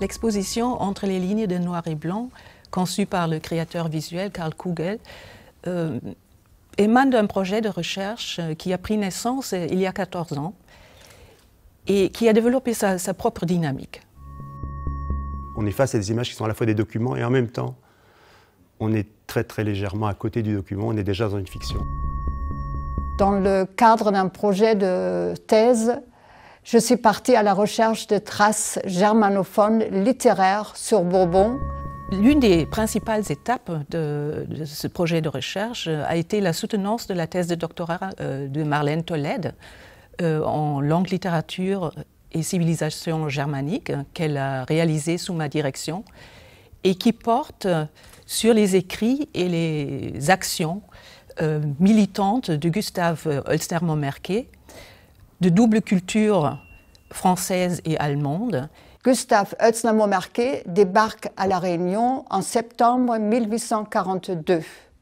L'exposition entre les lignes de noir et blanc, conçue par le créateur visuel Karl Kugel, euh, émane d'un projet de recherche euh, qui a pris naissance euh, il y a 14 ans et qui a développé sa, propre dynamique. On est face à des images qui sont à la fois des documents et en même temps, on est très très légèrement à côté du document, on est déjà dans une fiction. Dans le cadre d'un projet de thèse, je suis partie à la recherche de traces germanophones littéraires sur Bourbon. L'une des principales étapes de, ce projet de recherche a été la soutenance de la thèse de doctorat euh, de Marlène Tolède euh, en langue, littérature et civilisation germanique qu'elle a réalisée sous ma direction et qui porte sur les écrits et les actions euh, militantes de Gustave holstermann merke de double culture française et allemande. Gustave Hötznamo Marquet débarque à La Réunion en septembre 1842.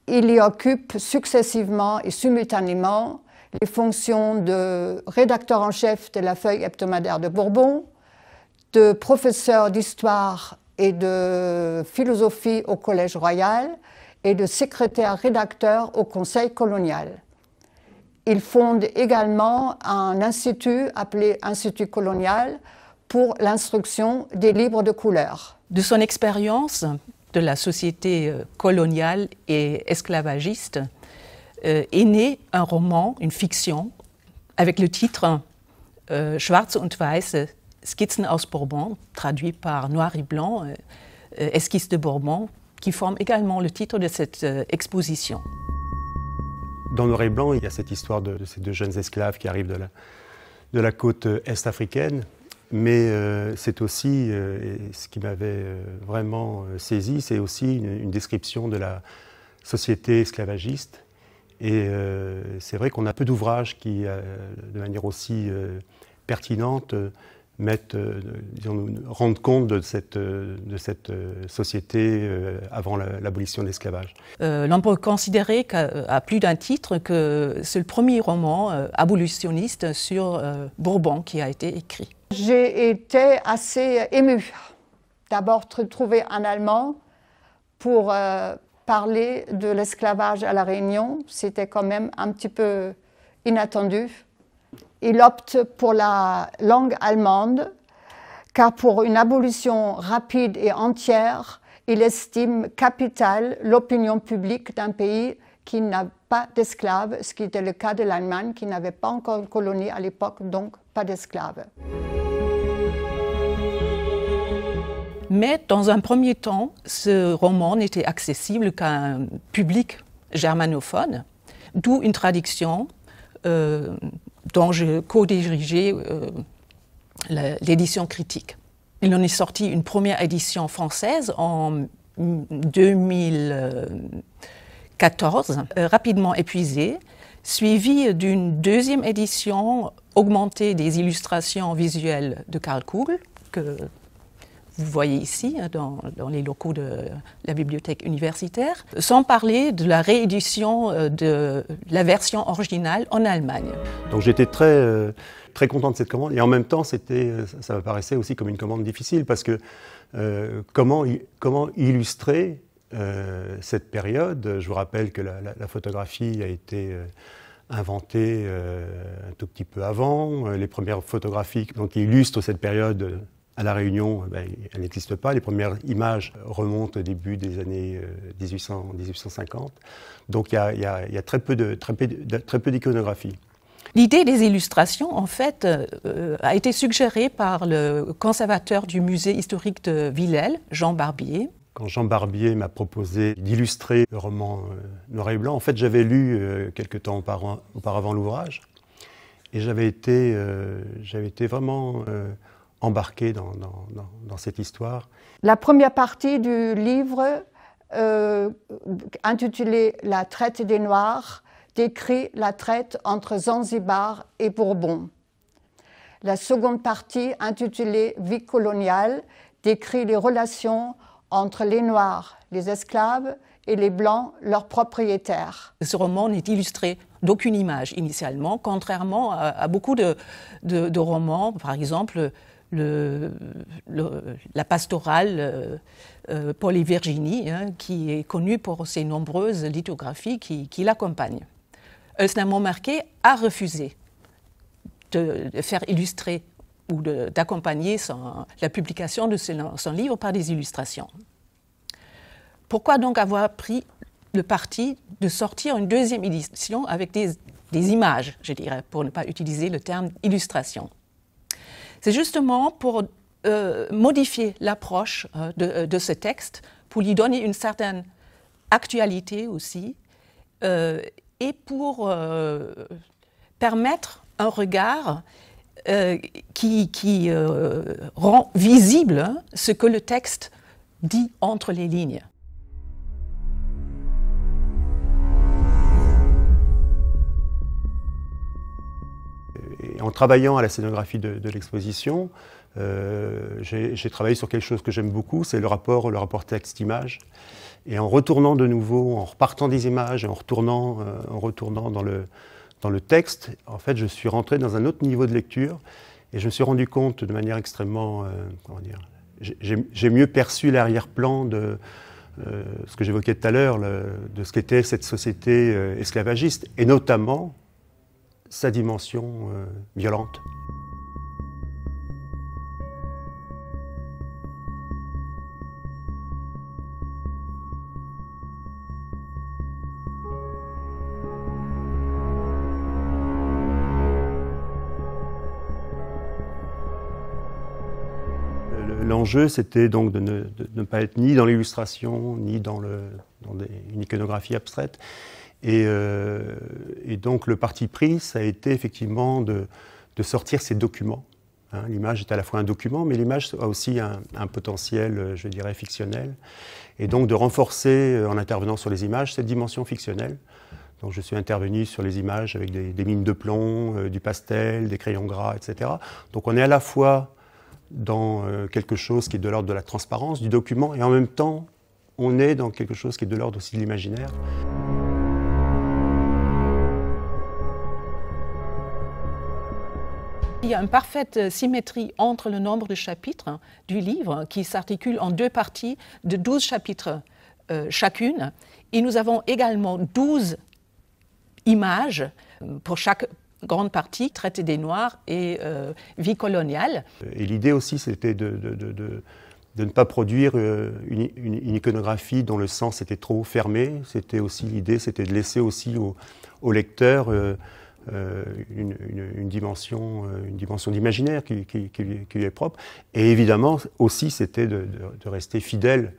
Il y occupe successivement et simultanément les fonctions de rédacteur en chef de la feuille hebdomadaire de Bourbon, de professeur d'histoire et de philosophie au Collège royal et de secrétaire rédacteur au Conseil colonial. Il fonde également un institut appelé Institut colonial pour l'instruction des libres de couleur. De son expérience de la société euh, coloniale et esclavagiste euh, est né un roman, une fiction, avec le titre euh, Schwarz und Weiß, Skizzen aus Bourbon, traduit par Noir et Blanc, Esquisse de Bourbon, qui forme également le titre de cette exposition. Dans Noir et Blanc, il y a cette histoire de, ces deux jeunes esclaves qui arrivent de la, de la côte euh, est africaine. Mais euh, c'est aussi, euh, ce qui m'avait vraiment saisi, c'est aussi une, description de la société esclavagiste. Et c'est vrai qu'on a peu d'ouvrages qui, de manière aussi pertinente, mettre, euh, rendre compte de cette, euh, de cette euh, société avant l'abolition de l'esclavage. Euh, L'on peut considérer qu'à plus d'un titre que c'est le premier roman abolitionniste sur Bourbon qui a été écrit. J'ai été assez émue d'abord trouver un Allemand pour parler de l'esclavage à La Réunion. C'était quand même un petit peu inattendu il opte pour la langue allemande, car pour une abolition rapide et entière, il estime capital l'opinion publique d'un pays qui n'a pas d'esclaves, ce qui était le cas de l'Allemagne, qui n'avait pas encore de colonie à l'époque, donc pas d'esclaves. Mais dans un premier temps, ce roman n'était accessible qu'à un public germanophone, d'où une traduction euh, dont je co dirigé euh, l'édition critique. Il en est sorti une première édition française en 2014, euh, rapidement épuisée, suivie d'une deuxième édition augmentée des illustrations visuelles de Karl Kugel, vous voyez ici, hein, dans, les locaux de la bibliothèque universitaire, sans parler de la réédition euh, de la version originale en Allemagne. Donc j'étais très, euh, très content de cette commande et en même temps, c'était, euh, ça me paraissait aussi comme une commande difficile parce que comment, comment illustrer cette période Je vous rappelle que la, photographie a été... inventée un tout petit peu avant, les premières photographies qui illustrent cette période à La Réunion, eh ben, elle n'existe pas. Les premières images remontent au début des années 1800, euh, 1850. Donc il y a, très peu d'iconographie. L'idée des illustrations, en fait, euh, euh, a été suggérée par le conservateur du musée historique de Villèle, Jean Barbier. Quand Jean Barbier m'a proposé d'illustrer le roman Noir et Blanc, en fait, j'avais lu quelque temps auparavant, auparavant l'ouvrage et j'avais été, vraiment embarqué dans, cette histoire. La première partie du livre, euh, intitulée « La traite des Noirs, décrit la traite entre Zanzibar et Bourbon. La seconde partie, intitulée Vie coloniale, décrit les relations entre les Noirs, les esclaves, et les Blancs, leurs propriétaires. Ce roman n'est illustré d'aucune image initialement, contrairement à, beaucoup de, romans, par exemple la pastorale euh, euh, Paul et Virginie, hein, qui est connue pour ses nombreuses lithographies qui, l'accompagnent. Elsner Marquet a refusé de, faire illustrer ou d'accompagner la publication de son, livre par des illustrations. Pourquoi donc avoir pris le parti de sortir une deuxième édition avec des, des images, je dirais, pour ne pas utiliser le terme illustration c'est justement pour euh, modifier l'approche euh, euh, de, ce texte, pour lui donner une certaine actualité aussi, et pour permettre un regard qui rend visible ce que le texte dit entre les lignes. en travaillant à la scénographie de, l'exposition, euh, j'ai travaillé sur quelque chose que j'aime beaucoup, c'est le rapport, le rapport texte-image. Et en retournant de nouveau, en repartant des images en retournant, euh, en retournant dans, le, dans le texte, en fait, je suis rentré dans un autre niveau de lecture et je me suis rendu compte de manière extrêmement, euh, comment dire, j'ai mieux perçu l'arrière-plan de ce que j'évoquais tout à l'heure, de ce qu'était cette société esclavagiste, et notamment sa dimension euh, violente. L'enjeu, c'était donc de ne, pas être ni dans l'illustration, ni dans, une iconographie abstraite, euh, et, donc le parti pris, ça a été effectivement de, sortir ces documents. Hein. l'image est à la fois un document, mais l'image a aussi un, potentiel, euh, je dirais, fictionnel. Et donc de renforcer, euh, en intervenant sur les images, cette dimension fictionnelle. Donc je suis intervenu sur les images avec des, mines de plomb, du pastel, des crayons gras, etc. Donc on est à la fois dans quelque chose qui est de l'ordre de la transparence, du document, et en même temps, on est dans quelque chose qui est de l'ordre aussi de l'imaginaire. Il y a une parfaite euh, symétrie entre le nombre de chapitres hein, du livre qui s'articule en deux parties de 12 chapitres euh, chacune. Et nous avons également 12 images euh, pour chaque grande partie, traité des Noirs et vie coloniale. Et l'idée aussi, c'était de, de, ne pas produire une, iconographie dont le sens était trop fermé. C'était aussi l'idée, c'était de laisser aussi au, lecteur... Euh, une, dimension, euh, une dimension d'imaginaire qui, qui, lui, est propre. Et évidemment, aussi, c'était de, rester fidèle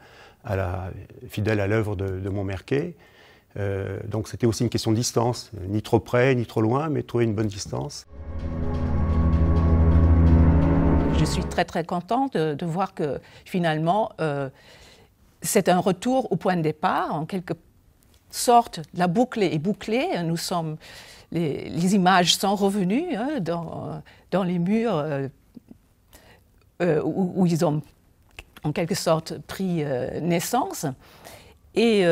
à la, fidèle à l'œuvre de, Montmerquet. Euh, donc c'était aussi une question de distance, ni trop près, ni trop loin, mais trouver une bonne distance. Je suis très très contente de, voir que finalement c'est un retour au point de départ, en quelque sorte la boucle est bouclée, nous sommes les, images sont revenues hein, dans, les murs euh, euh, où, ils ont en quelque sorte pris euh, naissance. Et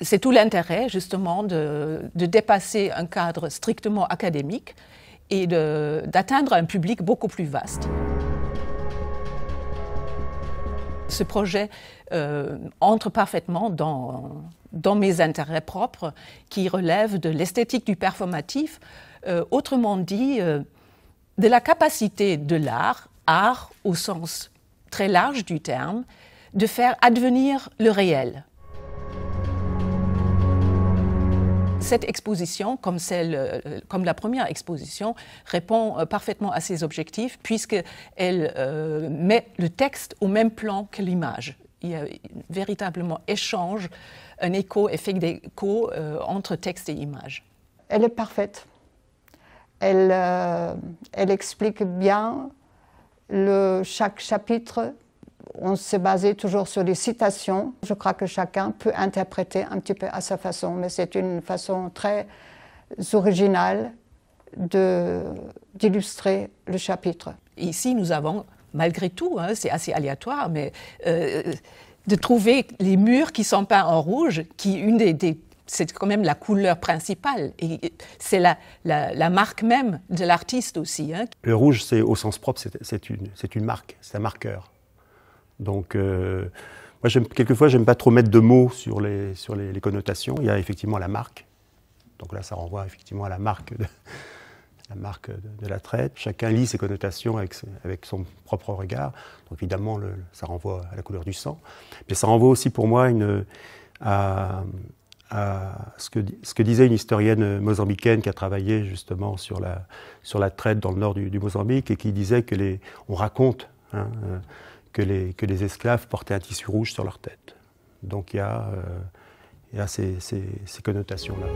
c'est tout l'intérêt justement de, de, dépasser un cadre strictement académique et d'atteindre un public beaucoup plus vaste. Ce projet entre parfaitement dans, dans mes intérêts propres qui relèvent de l'esthétique du performatif, euh, autrement dit, euh, de la capacité de l'art, art au sens très large du terme, de faire advenir le réel. Cette exposition, comme, euh, la première exposition, répond parfaitement à ces objectifs puisqu'elle met le texte au même plan que l'image véritablement échange, un écho, effet d'écho euh, entre texte et image. Elle est parfaite. Euh, elle, explique bien le, chaque chapitre. On s'est basé toujours sur les citations. Je crois que chacun peut interpréter un petit peu à sa façon, mais c'est une façon très originale d'illustrer le chapitre. Ici, nous avons malgré tout, hein, c'est assez aléatoire, mais euh, de trouver les murs qui sont peints en rouge, qui une c'est quand même la couleur principale et c'est la, la, marque même de l'artiste aussi. Hein. Le rouge, c'est au sens propre, c'est une, une, marque, c'est un marqueur. Donc, euh, moi moi, quelquefois, j'aime pas trop mettre de mots sur, les, sur les, connotations. Il y a effectivement la marque. Donc là, ça renvoie effectivement à la marque la marque de, la traite. Chacun lit ses connotations avec, son propre regard. Donc évidemment, ça renvoie à la couleur du sang. Mais ça renvoie aussi pour moi à, ce, que, disait une historienne mozambicaine qui a travaillé justement sur la, sur la traite dans le nord du, Mozambique et qui disait que les, on raconte hein, euh, que, les, que les esclaves portaient un tissu rouge sur leur tête. Donc il y a, euh, ces connotations-là.